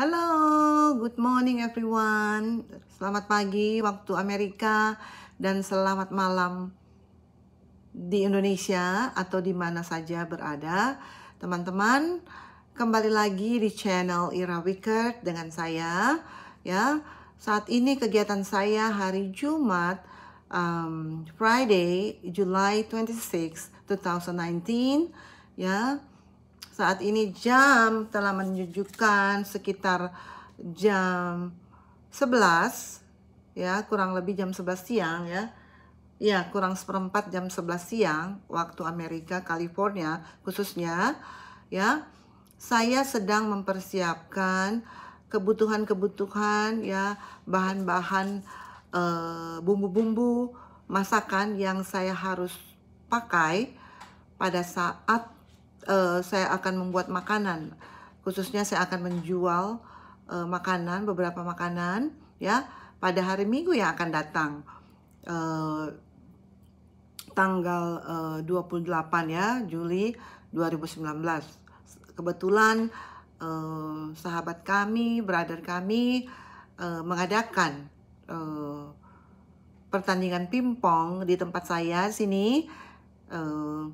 Halo, good morning everyone. Selamat pagi waktu Amerika dan selamat malam di Indonesia atau di mana saja berada. Teman-teman, kembali lagi di channel Ira Wickert dengan saya. Ya, saat ini kegiatan saya hari Jumat um, Friday, July 26, 2019 ya saat ini jam telah menunjukkan sekitar jam 11 ya, kurang lebih jam 11 siang ya. Ya, kurang seperempat jam 11 siang waktu Amerika California khususnya ya. Saya sedang mempersiapkan kebutuhan-kebutuhan ya, bahan-bahan eh, bumbu-bumbu masakan yang saya harus pakai pada saat uh, saya akan membuat makanan khususnya saya akan menjual uh, makanan beberapa makanan ya pada hari Minggu yang akan datang uh, tanggal uh, 28 ya Juli 2019 kebetulan uh, sahabat kami brother kami uh, mengadakan uh, pertandingan pingpong di tempat saya sini uh,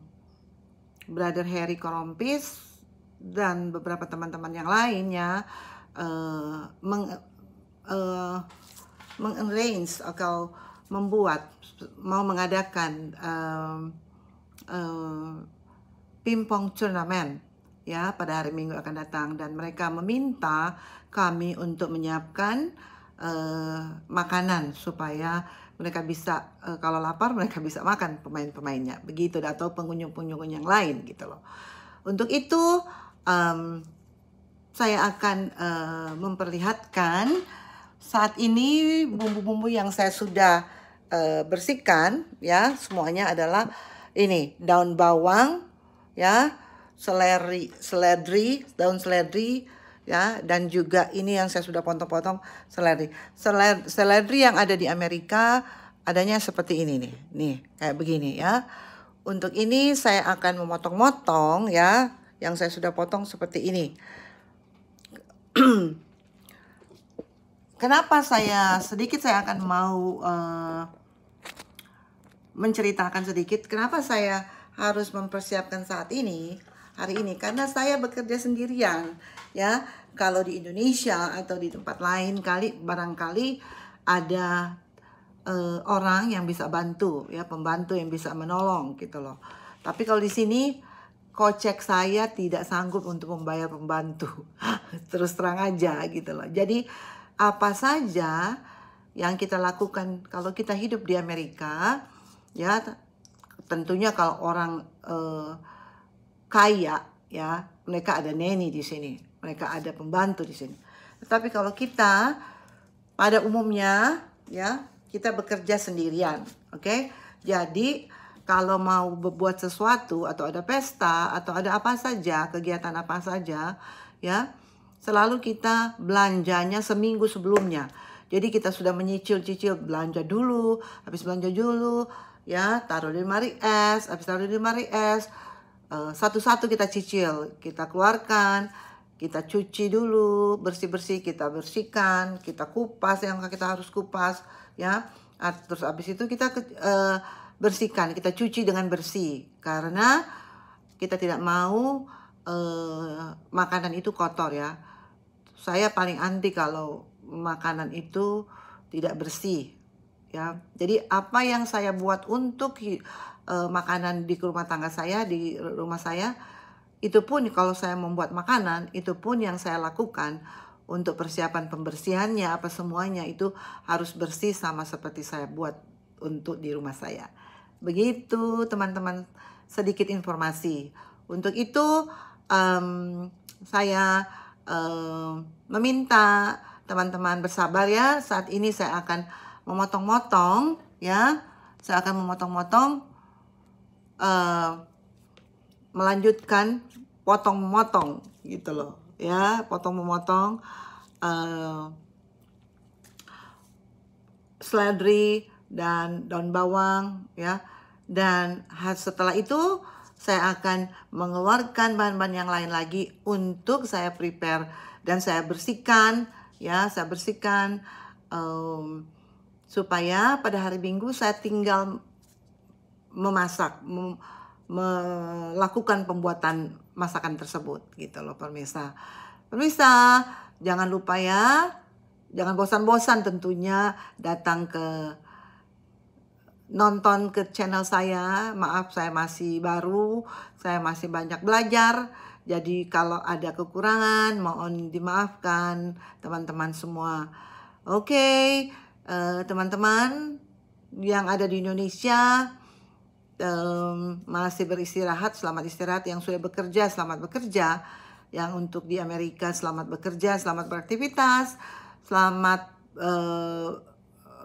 Brother Harry Korompis dan beberapa teman-teman yang lainnya uh, meng uh, eh, meng atau membuat mau mengadakan uh, uh, pingpong turnamen ya pada hari Minggu akan datang dan mereka meminta kami untuk menyiapkan Eh, makanan supaya mereka bisa uh, kalau lapar mereka bisa makan pemain-pemainnya begitu atau pengunjung-pengunjung yang lain gitu loh. Untuk itu um, saya akan uh, memperlihatkan saat ini bumbu-bumbu yang saya sudah uh, bersihkan ya semuanya adalah ini daun bawang ya seleri seledri daun seledri ya dan juga ini yang saya sudah potong-potong seledri. seledri yang ada di Amerika adanya seperti ini nih nih kayak begini ya untuk ini saya akan memotong-motong ya yang saya sudah potong seperti ini kenapa saya sedikit saya akan mau uh, menceritakan sedikit kenapa saya harus mempersiapkan saat ini hari ini karena saya bekerja sendirian ya kalau di Indonesia atau di tempat lain kali barangkali ada uh, orang yang bisa bantu ya pembantu yang bisa menolong gitu loh tapi kalau di sini kocek saya tidak sanggup untuk membayar pembantu terus terang aja gitu loh jadi apa saja yang kita lakukan kalau kita hidup di Amerika ya tentunya kalau orang uh, kaya ya mereka ada neni di sini mereka ada pembantu di sini tetapi kalau kita pada umumnya ya kita bekerja sendirian oke okay? jadi kalau mau berbuat sesuatu atau ada pesta atau ada apa saja kegiatan apa saja ya selalu kita belanjanya seminggu sebelumnya jadi kita sudah menyicil-cicil belanja dulu habis belanja dulu ya taruh di lemari es habis taruh di lemari es Eh, satu-satu kita cicil, kita keluarkan, kita cuci dulu, bersih-bersih kita bersihkan, kita kupas yang kita harus kupas ya. Ah, terus habis itu kita uh, bersihkan, kita cuci dengan bersih karena kita tidak mau uh, makanan itu kotor ya. Saya paling anti kalau makanan itu tidak bersih ya. Jadi apa yang saya buat untuk uh, makanan di rumah tangga saya di rumah saya itu pun kalau saya membuat makanan itu pun yang saya lakukan untuk persiapan pembersihannya apa semuanya itu harus bersih sama seperti saya buat untuk di rumah saya. Begitu teman-teman sedikit informasi. Untuk itu um, saya um, meminta teman-teman bersabar ya. Saat ini saya akan memotong-motong ya. Saya akan memotong-motong Eh, melanjutkan potong memotong gitu loh ya potong memotong uh, eh, seledri dan daun bawang ya dan setelah itu saya akan mengeluarkan bahan-bahan yang lain lagi untuk saya prepare dan saya bersihkan ya saya bersihkan um, supaya pada hari Minggu saya tinggal memasak mem melakukan pembuatan masakan tersebut gitu loh pemirsa. Pemirsa, jangan lupa ya. Jangan bosan-bosan tentunya datang ke nonton ke channel saya. Maaf saya masih baru, saya masih banyak belajar. Jadi kalau ada kekurangan mohon dimaafkan teman-teman semua. Oke, okay, uh, eh, teman-teman yang ada di Indonesia um, masih beristirahat selamat istirahat yang sudah bekerja selamat bekerja yang untuk di Amerika selamat bekerja selamat beraktivitas selamat uh,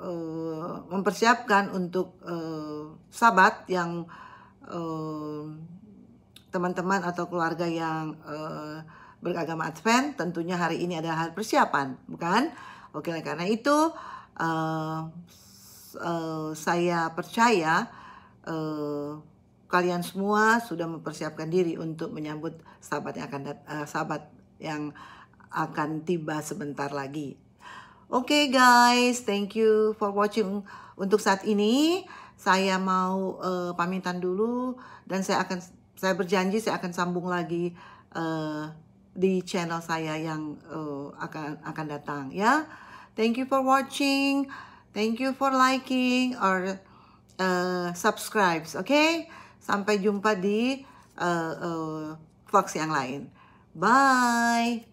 uh, mempersiapkan untuk uh, sabat yang teman-teman atau keluarga yang uh, beragama Advent tentunya hari ini ada hal persiapan bukan oke karena itu uh, uh, saya percaya uh, kalian semua sudah mempersiapkan diri untuk menyambut sahabat yang akan uh, sahabat yang akan tiba sebentar lagi. Oke okay guys, thank you for watching untuk saat ini. Saya mau uh, pamitan dulu dan saya akan saya berjanji saya akan sambung lagi uh, di channel saya yang uh, akan akan datang ya. Thank you for watching. Thank you for liking or uh, eh, subscribe, oke? Okay? Sampai jumpa di uh, uh, yang lain. Bye.